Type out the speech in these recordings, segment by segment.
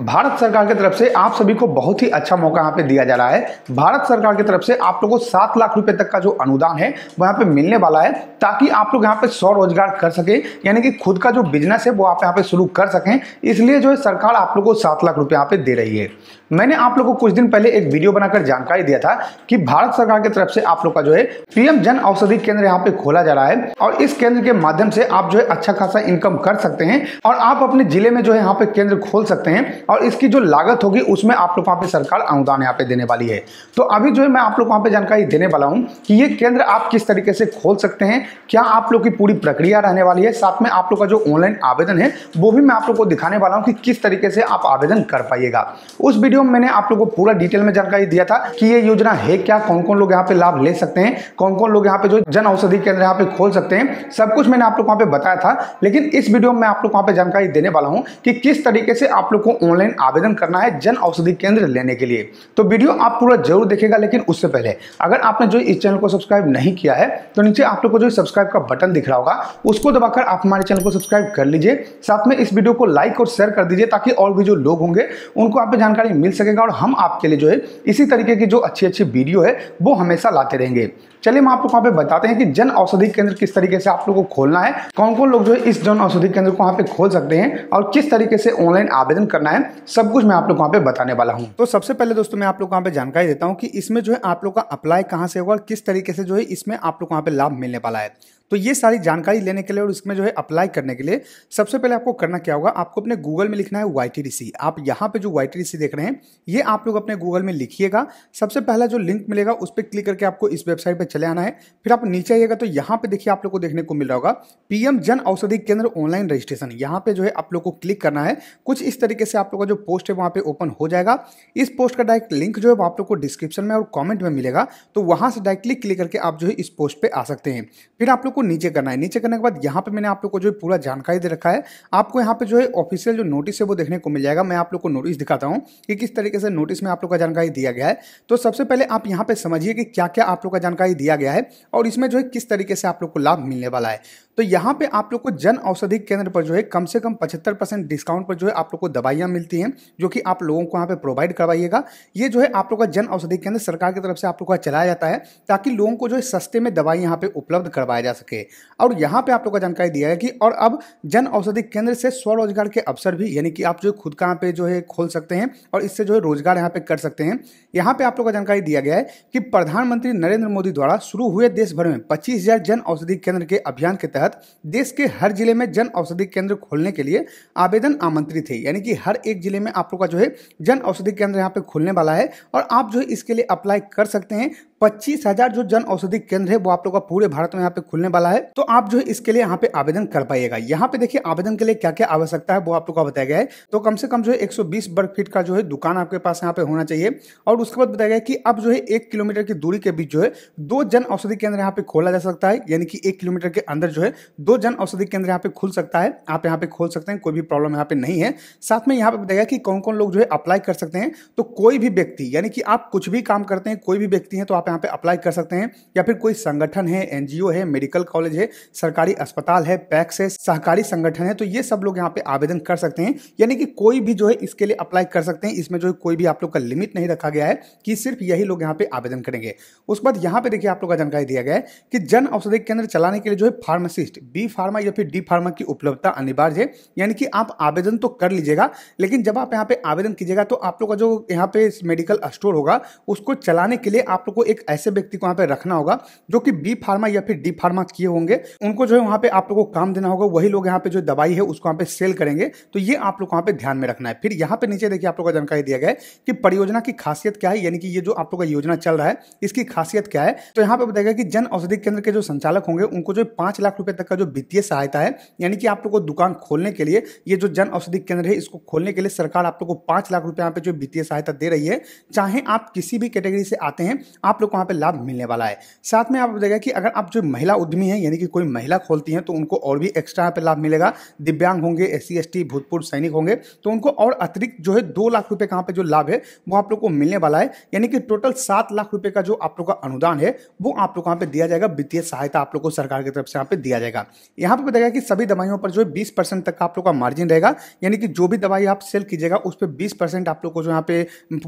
भारत सरकार की तरफ से आप सभी को बहुत ही अच्छा मौका यहाँ पे दिया जा रहा है भारत सरकार की तरफ से आप लोगों को सात लाख रुपए तक का जो अनुदान है वो यहाँ पे मिलने वाला है ताकि आप लोग यहाँ पे स्वरोजगार कर सके यानी कि खुद का जो बिजनेस है वो आप यहाँ पे शुरू कर सकें इसलिए जो है सरकार आप लोगों को सात लाख रुपये यहाँ पे दे रही है मैंने आप लोग को कुछ दिन पहले एक वीडियो बनाकर जानकारी दिया था कि भारत सरकार की तरफ से आप लोग का जो है पीएम जन औषधि केंद्र यहाँ पे खोला जा रहा है और इस केंद्र के माध्यम से आप जो है अच्छा खासा इनकम कर सकते हैं और आप अपने जिले में जो है यहाँ पे केंद्र खोल सकते हैं और इसकी जो लागत होगी उसमें आप लोग वहाँ पे सरकार अनुदान यहाँ पे देने वाली है तो अभी जो है मैं आप लोग वहाँ पे जानकारी देने वाला हूँ कि ये केंद्र आप किस तरीके से खोल सकते हैं क्या आप लोग की पूरी प्रक्रिया रहने वाली है साथ में आप लोग का जो ऑनलाइन आवेदन है वो भी मैं आप लोग को दिखाने वाला हूँ कि किस तरीके से आप आवेदन कर पाइएगा उस वीडियो में मैंने आप लोग को पूरा डिटेल में जानकारी दिया था कि ये योजना है क्या कौन कौन लोग यहाँ पे लाभ ले सकते हैं कौन कौन लोग यहाँ पे जो जन औषधि केंद्र यहाँ पे खोल सकते हैं सब कुछ मैंने आप लोग वहाँ पे बताया था लेकिन इस वीडियो में आप लोग वहाँ पे जानकारी देने वाला हूँ कि किस तरीके से आप लोग को ऑनलाइन आवेदन करना है जन औषधि केंद्र लेने के लिए तो वीडियो आप पूरा जरूर देखेगा लेकिन उससे पहले अगर आपने जो इस चैनल को सब्सक्राइब नहीं किया है तो नीचे आप लोग को जो सब्सक्राइब का बटन दिख रहा होगा उसको दबाकर आप हमारे चैनल को सब्सक्राइब कर लीजिए साथ में इस वीडियो को लाइक और शेयर कर दीजिए ताकि और भी जो लोग होंगे उनको आप जानकारी मिल सकेगा और हम आपके लिए जो है इसी तरीके की जो अच्छी अच्छी वीडियो है वो हमेशा लाते रहेंगे चलिए हम आप लोग वहाँ पे बताते हैं कि जन औषधि केंद्र किस तरीके से आप लोग को खोलना है कौन कौन लोग जो है इस जन औषधि केंद्र को वहाँ पे खोल सकते हैं और किस तरीके से ऑनलाइन आवेदन करना है है सब कुछ मैं आप लोग वहाँ पे बताने वाला हूँ तो सबसे पहले दोस्तों मैं आप लोग वहाँ पे जानकारी देता हूँ कि इसमें जो है आप लोग का अप्लाई कहाँ से होगा और किस तरीके से जो है इसमें आप लोग वहाँ पे लाभ मिलने वाला है तो ये सारी जानकारी लेने के लिए और इसमें जो है अप्लाई करने के लिए सबसे पहले आपको करना क्या होगा आपको अपने गूगल में लिखना है वाई आप यहाँ पे जो वाई देख रहे हैं ये आप लोग अपने गूगल में लिखिएगा सबसे पहला जो लिंक मिलेगा उस पर क्लिक करके आपको इस वेबसाइट पर चले आना है फिर आप नीचे आइएगा तो यहाँ पे देखिए आप लोग को देखने को मिल रहा होगा पीएम जन औषधि केंद्र ऑनलाइन रजिस्ट्रेशन यहाँ पे जो है आप लोग को क्लिक करना है कुछ इस तरीके से आप लोग का जो पोस्ट है वहाँ पे ओपन हो जाएगा इस पोस्ट का डायरेक्ट लिंक जो है आप लोग को डिस्क्रिप्शन में और कॉमेंट में मिलेगा तो वहाँ से डायरेक्टली क्लिक करके आप जो है इस पोस्ट पर आ सकते हैं फिर आप लोग को आपको नीचे करना है नीचे करने के बाद यहाँ पे मैंने आप लोग को जो है पूरा जानकारी दे रखा है आपको यहाँ पे जो है ऑफिशियल जो नोटिस है वो देखने को मिल जाएगा मैं आप लोग को नोटिस दिखाता हूँ कि किस तरीके से नोटिस में आप लोग का जानकारी दिया गया है तो सबसे पहले आप यहाँ पे समझिए कि क्या क्या आप लोग का जानकारी दिया गया है और इसमें जो है किस तरीके से आप लोग को लाभ मिलने वाला है तो यहाँ पे आप लोग को जन औषधि केंद्र पर जो है कम से कम 75 परसेंट डिस्काउंट पर जो है आप लोग को दवाइयाँ मिलती हैं जो कि आप लोगों को यहाँ पे प्रोवाइड करवाइएगा ये जो है आप लोग का जन औषधि केंद्र सरकार की तरफ से आप लोग का चलाया जाता है ताकि लोगों को जो है सस्ते में दवाई यहाँ पे उपलब्ध करवाया जा सके सके और यहाँ पे आप लोग का जानकारी दिया है कि और अब जन औषधि केंद्र से स्वरोजगार के अवसर भी यानी कि आप जो खुद कहाँ पे जो है खोल सकते हैं और इससे जो है रोजगार यहाँ पे कर सकते हैं यहाँ पे आप लोगों को जानकारी दिया गया है कि प्रधानमंत्री नरेंद्र मोदी द्वारा शुरू हुए देश भर में पच्चीस हजार जन औषधि केंद्र के अभियान के तहत देश के हर जिले में जन औषधि केंद्र खोलने के लिए आवेदन आमंत्रित है यानी कि हर एक जिले में आप लोग का जो है जन औषधि केंद्र यहाँ पे खुलने वाला है और आप जो है इसके लिए अप्लाई कर सकते हैं पच्चीस हजार जो जन औषधि केंद्र है वो आप लोग का पूरे भारत में यहाँ पे खुलने वाला है तो आप जो है इसके लिए यहाँ पे आवेदन कर पाइएगा यहाँ पे देखिए आवेदन के लिए क्या क्या आवश्यकता है वो आप लोग का बताया गया है तो कम से कम जो है बीस वर्ग फीट का जो है दुकान आपके पास यहाँ पे होना चाहिए और उसके बाद बताया गया कि अब जो है एक किलोमीटर की दूरी के बीच जो है दो जन औषधि केंद्र यहाँ पे खोला जा सकता है यानी कि एक किलोमीटर के अंदर जो है दो जन औषधि केंद्र यहाँ पे खुल सकता है आप यहाँ पे खोल सकते हैं कोई भी प्रॉब्लम यहाँ पे नहीं है साथ में यहाँ पे बताया कि कौन कौन लोग जो है अप्लाई कर सकते हैं तो कोई भी व्यक्ति यानी कि आप कुछ भी काम करते हैं कोई भी व्यक्ति है तो आप यहाँ पे अप्लाई कर सकते हैं या फिर कोई संगठन है एनजीओ है मेडिकल कॉलेज है सरकारी अस्पताल है पैक्स है सहकारी संगठन है तो ये सब लोग यहाँ पे आवेदन कर सकते हैं यानी कि कोई भी जो है इसके लिए अप्लाई कर सकते हैं इसमें जो है कोई भी आप लोग का लिमिट नहीं रखा गया है है कि सिर्फ यही लोग यहाँ पे आवेदन करेंगे उसके बाद यहाँ पे देखिए आप लोग का जानकारी दिया गया है कि जन औषधि केंद्र चलाने के लिए जो है फार्मासिस्ट बी फार्मा या फिर डी फार्मा की उपलब्धता अनिवार्य है यानी कि आप आवेदन तो कर लीजिएगा लेकिन जब आप यहाँ पे आवेदन कीजिएगा तो आप लोग का जो यहाँ पे मेडिकल स्टोर होगा उसको चलाने के लिए आप लोग को एक ऐसे व्यक्ति को यहाँ पे रखना होगा जो कि बी फार्मा या फिर डी फार्मा किए होंगे उनको जो है वहाँ पे आप लोग को काम देना होगा वही लोग यहाँ पे जो दवाई है उसको यहाँ पे सेल करेंगे तो ये आप लोग को यहाँ पे ध्यान में रखना है फिर यहाँ पे नीचे देखिए आप लोग का जानकारी दिया गया है कि परियोजना की खासियत क्या है यानी कि ये जो आप लोग का योजना चल रहा है इसकी खासियत क्या है तो यहाँ पे बताएगा कि जन औषधि केंद्र के जो संचालक होंगे उनको जो पांच लाख रुपए तक का जो वित्तीय सहायता है यानी कि आप लोग को दुकान खोलने के लिए ये जो जन औषधि केंद्र है इसको खोलने के लिए सरकार आप लोग को पांच लाख रुपए यहाँ पे जो वित्तीय सहायता दे रही है चाहे आप किसी भी कैटेगरी से आते हैं आप लोग को वहाँ पे लाभ मिलने वाला है साथ में आप बताएगा कि अगर आप जो महिला उद्यमी है यानी कि कोई महिला खोलती है तो उनको और भी एक्स्ट्रा यहाँ पे लाभ मिलेगा दिव्यांग होंगे एस सी भूतपूर्व सैनिक होंगे तो उनको और अतिरिक्त जो है दो लाख रुपए कहाँ पे जो लाभ है वो आप लोग को मिलने वाला वाला है यानी कि टोटल सात लाख रुपए का जो आप लोग का अनुदान है वो आप लोग यहाँ पे दिया जाएगा वित्तीय सहायता आप लोग को सरकार की तरफ से यहाँ पे दिया जाएगा यहाँ पे बताएगा कि सभी दवाइयों पर जो है बीस परसेंट तक आप लोग का मार्जिन रहेगा यानी कि जो भी दवाई आप सेल कीजिएगा उस पर बीस परसेंट आप लोग को जो यहाँ पे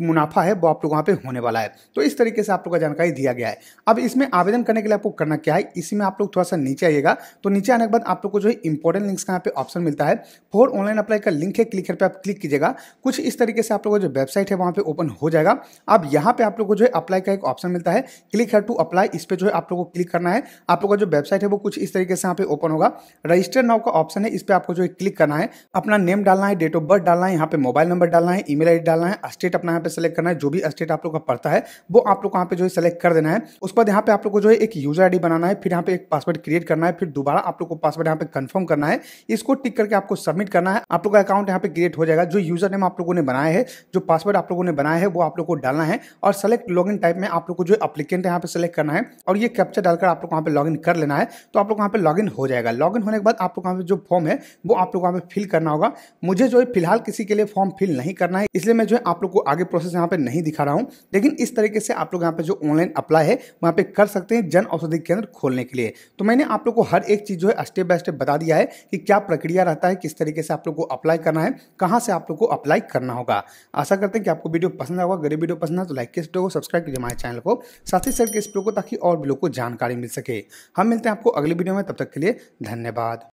मुनाफा है वो आप लोग यहाँ पे होने वाला है तो इस तरीके से आप लोग का जानकारी दिया गया है अब इसमें आवेदन करने के लिए आपको करना क्या है इसमें आप लोग थोड़ा सा नीचे आइएगा तो नीचे आने के बाद आप लोग को जो है इंपॉर्टेंट लिंक्स का यहाँ पे ऑप्शन मिलता है फॉर ऑनलाइन अप्लाई का लिंक है क्लिक पे आप क्लिक कीजिएगा कुछ इस तरीके से आप लोगों का जो वेबसाइट है वहाँ पे ओपन हो जाएगा अब यहाँ पे आप लोग को जो है अप्लाई का एक ऑप्शन मिलता है क्लिक हर टू अप्लाई इस पर जो है आप लोग को क्लिक करना है आप लोग का जो वेबसाइट है वो कुछ इस तरीके से यहाँ पे ओपन होगा रजिस्टर नाउ का ऑप्शन है इस पर आपको जो है क्लिक करना है अपना नेम डालना है डेट ऑफ बर्थ डालना है यहाँ पे मोबाइल नंबर डालना है ईमेल आईडी डालना है स्टेट अपना यहाँ पे सेलेक्ट करना है जो भी स्टेट आप लोग का पड़ता है वो आप लोग यहाँ पे जो है सेलेक्ट कर देना है उसके बाद यहाँ पे आप लोग को जो है एक यूजर आई बनाना है फिर यहाँ पे एक पासवर्ड क्रिएट करना है फिर दोबारा आप लोग को पासवर्ड यहाँ पे कन्फर्म करना है इसको टिक करके आपको सबमिट करना है आप लोग का अकाउंट यहाँ पे क्रिएट हो जाएगा जो यूजर नेम आप लोगों ने बनाया है जो पासवर्ड आप लोगों ने बनाया है वो आप लोग को डालना है और सेलेक्ट लॉग इन टाइप में आप लोग को जो अप्लीकेंट है यहाँ पे सेलेक्ट करना है और ये कैप्चर डालकर आप लोग वहाँ पे इन कर लेना है तो आप लोग वहाँ पे इन हो जाएगा लॉग इन होने के बाद आप लोग वहाँ पे जो फॉर्म है वो आप लोग वहाँ पे फिल करना होगा मुझे जो है फिलहाल किसी के लिए फॉर्म फिल नहीं करना है इसलिए मैं जो है आप लोग को आगे प्रोसेस यहाँ पे नहीं दिखा रहा हूँ लेकिन इस तरीके से आप लोग यहाँ पे जो ऑनलाइन अप्लाई है वहाँ पे कर सकते हैं जन औषधि केंद्र खोलने के लिए तो मैंने आप लोग को हर एक चीज़ जो है स्टेप बाय स्टेप बता दिया है कि क्या प्रक्रिया रहता है किस तरीके से आप लोग को अप्लाई करना है कहाँ से आप लोग को अप्लाई करना होगा आशा करते हैं कि आपको वीडियो पसंद आएगा गरीब वीडियो पसंद है तो लाइक के वीडियो को सब्सक्राइब कीजिए हमारे चैनल को साथ ही शेयर के इस वीडियो को ताकि और भी लोग को जानकारी मिल सके हम मिलते हैं आपको अगले वीडियो में तब तक के लिए धन्यवाद